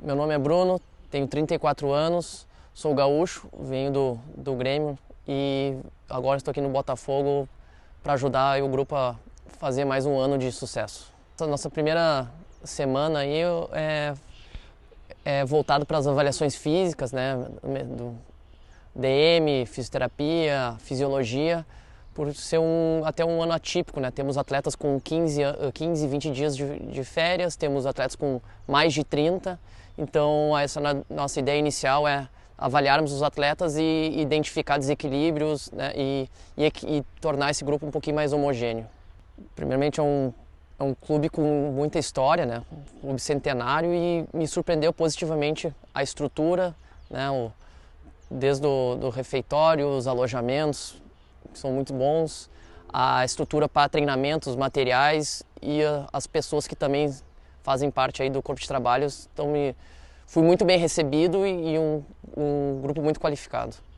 Meu nome é Bruno, tenho 34 anos, sou gaúcho, venho do, do Grêmio e agora estou aqui no Botafogo para ajudar o grupo a fazer mais um ano de sucesso. A nossa primeira semana aí é, é voltado para as avaliações físicas, né, do DM, fisioterapia, fisiologia, por ser um, até um ano atípico, né? Temos atletas com 15, 15 20 dias de, de férias, temos atletas com mais de 30 então, essa nossa ideia inicial é avaliarmos os atletas e identificar desequilíbrios né, e, e, e, tornar esse grupo um pouquinho mais homogêneo. Primeiramente, é um, é um clube com muita história, né, um clube centenário, e me surpreendeu positivamente a estrutura, né, o, desde o do refeitório, os alojamentos, que são muito bons, a estrutura para treinamentos, materiais e a, as pessoas que também fazem parte aí do corpo de trabalhos. Então me, fui muito bem recebido e, e um, um grupo muito qualificado.